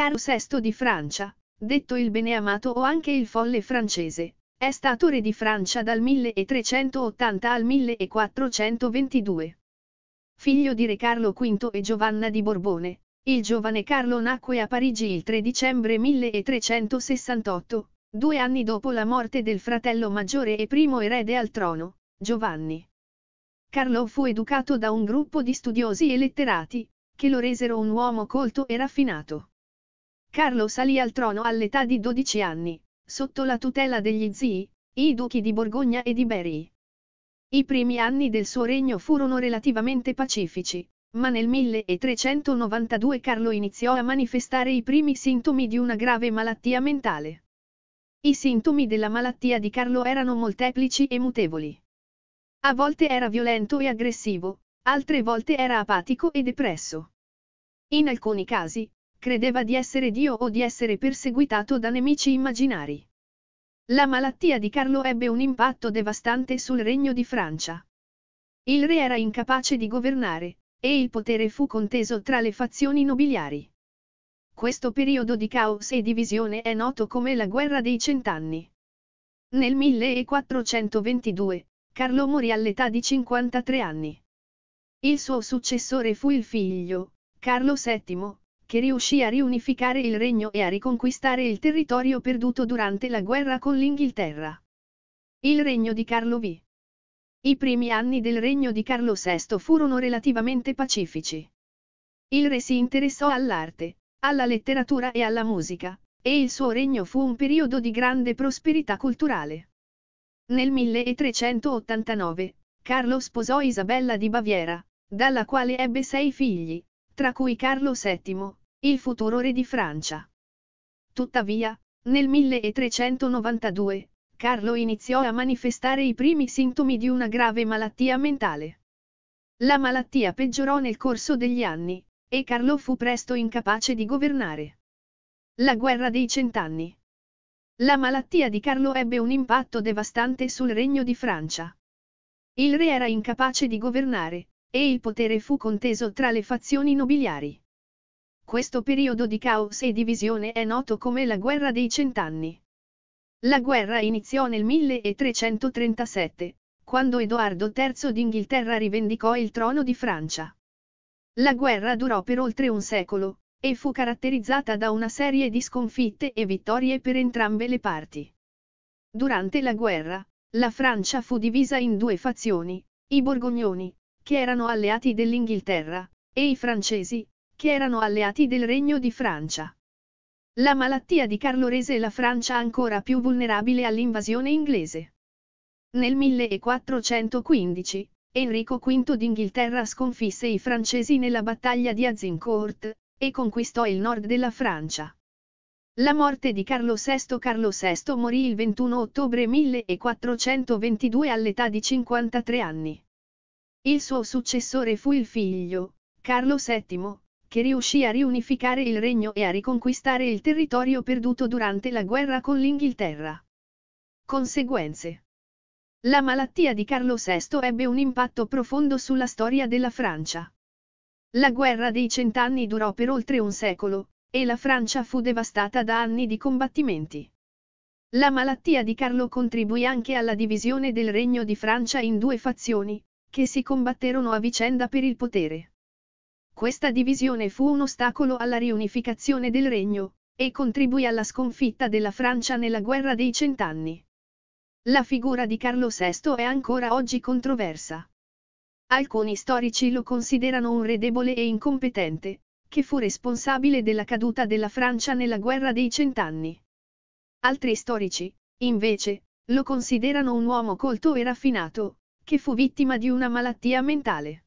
Caro VI di Francia, detto il beneamato o anche il folle francese, è stato re di Francia dal 1380 al 1422. Figlio di Re Carlo V e Giovanna di Borbone, il giovane Carlo nacque a Parigi il 3 dicembre 1368, due anni dopo la morte del fratello maggiore e primo erede al trono, Giovanni. Carlo fu educato da un gruppo di studiosi e letterati, che lo resero un uomo colto e raffinato. Carlo salì al trono all'età di 12 anni, sotto la tutela degli zii, i duchi di Borgogna e di Berry. I primi anni del suo regno furono relativamente pacifici, ma nel 1392 Carlo iniziò a manifestare i primi sintomi di una grave malattia mentale. I sintomi della malattia di Carlo erano molteplici e mutevoli. A volte era violento e aggressivo, altre volte era apatico e depresso. In alcuni casi, credeva di essere Dio o di essere perseguitato da nemici immaginari. La malattia di Carlo ebbe un impatto devastante sul regno di Francia. Il re era incapace di governare, e il potere fu conteso tra le fazioni nobiliari. Questo periodo di caos e divisione è noto come la guerra dei cent'anni. Nel 1422, Carlo morì all'età di 53 anni. Il suo successore fu il figlio, Carlo VII, che riuscì a riunificare il regno e a riconquistare il territorio perduto durante la guerra con l'Inghilterra. Il regno di Carlo V. I primi anni del regno di Carlo VI furono relativamente pacifici. Il re si interessò all'arte, alla letteratura e alla musica, e il suo regno fu un periodo di grande prosperità culturale. Nel 1389, Carlo sposò Isabella di Baviera, dalla quale ebbe sei figli, tra cui Carlo VII, il futuro re di Francia. Tuttavia, nel 1392, Carlo iniziò a manifestare i primi sintomi di una grave malattia mentale. La malattia peggiorò nel corso degli anni, e Carlo fu presto incapace di governare. La guerra dei cent'anni. La malattia di Carlo ebbe un impatto devastante sul regno di Francia. Il re era incapace di governare, e il potere fu conteso tra le fazioni nobiliari. Questo periodo di caos e divisione è noto come la Guerra dei Cent'anni. La guerra iniziò nel 1337, quando Edoardo III d'Inghilterra rivendicò il trono di Francia. La guerra durò per oltre un secolo, e fu caratterizzata da una serie di sconfitte e vittorie per entrambe le parti. Durante la guerra, la Francia fu divisa in due fazioni, i borgognoni, che erano alleati dell'Inghilterra, e i francesi, che erano alleati del Regno di Francia. La malattia di Carlo rese la Francia ancora più vulnerabile all'invasione inglese. Nel 1415, Enrico V d'Inghilterra sconfisse i francesi nella battaglia di Azincourt, e conquistò il nord della Francia. La morte di Carlo VI Carlo VI morì il 21 ottobre 1422 all'età di 53 anni. Il suo successore fu il figlio, Carlo VII, che riuscì a riunificare il regno e a riconquistare il territorio perduto durante la guerra con l'Inghilterra. Conseguenze. La malattia di Carlo VI ebbe un impatto profondo sulla storia della Francia. La guerra dei cent'anni durò per oltre un secolo, e la Francia fu devastata da anni di combattimenti. La malattia di Carlo contribuì anche alla divisione del Regno di Francia in due fazioni, che si combatterono a vicenda per il potere. Questa divisione fu un ostacolo alla riunificazione del regno, e contribuì alla sconfitta della Francia nella guerra dei cent'anni. La figura di Carlo VI è ancora oggi controversa. Alcuni storici lo considerano un re debole e incompetente, che fu responsabile della caduta della Francia nella guerra dei cent'anni. Altri storici, invece, lo considerano un uomo colto e raffinato, che fu vittima di una malattia mentale.